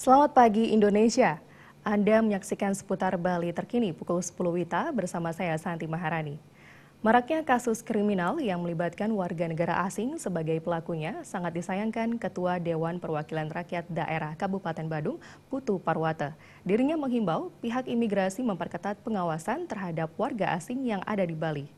Selamat pagi Indonesia. Anda menyaksikan seputar Bali terkini pukul 10 WITA bersama saya Santi Maharani. Maraknya kasus kriminal yang melibatkan warga negara asing sebagai pelakunya sangat disayangkan Ketua Dewan Perwakilan Rakyat Daerah Kabupaten Badung, Putu Parwata. Dirinya menghimbau pihak imigrasi memperketat pengawasan terhadap warga asing yang ada di Bali.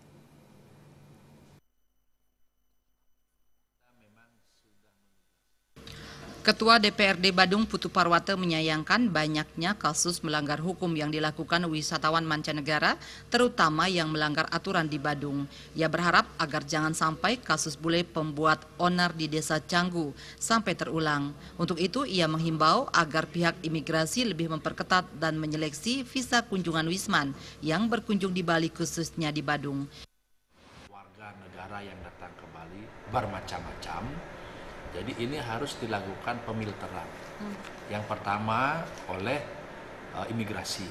Ketua DPRD Badung Putu Parwate menyayangkan banyaknya kasus melanggar hukum yang dilakukan wisatawan mancanegara, terutama yang melanggar aturan di Badung. Ia berharap agar jangan sampai kasus bule pembuat onar di desa Canggu sampai terulang. Untuk itu, ia menghimbau agar pihak imigrasi lebih memperketat dan menyeleksi visa kunjungan Wisman yang berkunjung di Bali khususnya di Badung. Warga negara yang datang ke Bali bermacam-macam, jadi ini harus dilakukan pemilteran. Hmm. Yang pertama oleh e, imigrasi.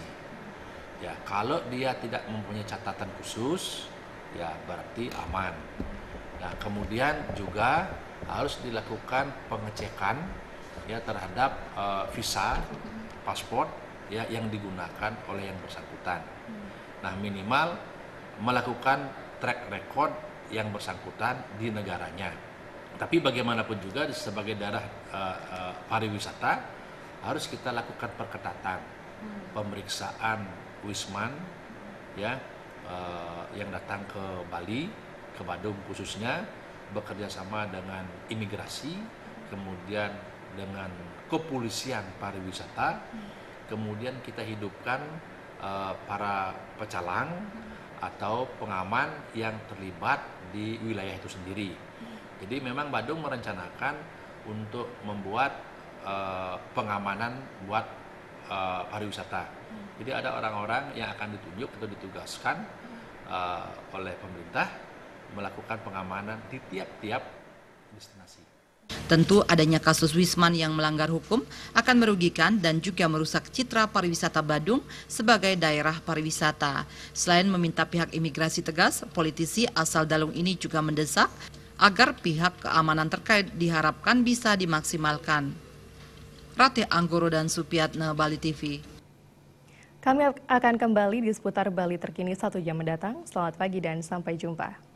Ya, kalau dia tidak mempunyai catatan khusus, ya berarti aman. Nah, kemudian juga harus dilakukan pengecekan ya terhadap e, visa, hmm. paspor ya yang digunakan oleh yang bersangkutan. Hmm. Nah, minimal melakukan track record yang bersangkutan di negaranya tapi bagaimanapun juga sebagai daerah uh, uh, pariwisata harus kita lakukan perketatan hmm. pemeriksaan wisman ya uh, yang datang ke Bali, ke Badung khususnya bekerja sama dengan imigrasi, kemudian dengan kepolisian pariwisata, kemudian kita hidupkan uh, para pecalang atau pengaman yang terlibat di wilayah itu sendiri jadi memang Badung merencanakan untuk membuat uh, pengamanan buat uh, pariwisata. Hmm. Jadi ada orang-orang yang akan ditunjuk atau ditugaskan uh, oleh pemerintah melakukan pengamanan di tiap-tiap destinasi. Tentu adanya kasus Wisman yang melanggar hukum akan merugikan dan juga merusak citra pariwisata Badung sebagai daerah pariwisata. Selain meminta pihak imigrasi tegas, politisi asal Dalung ini juga mendesak agar pihak keamanan terkait diharapkan bisa dimaksimalkan. Ratih Anggoro dan Supiatna Bali TV. Kami akan kembali di seputar Bali terkini satu jam mendatang. Selamat pagi dan sampai jumpa.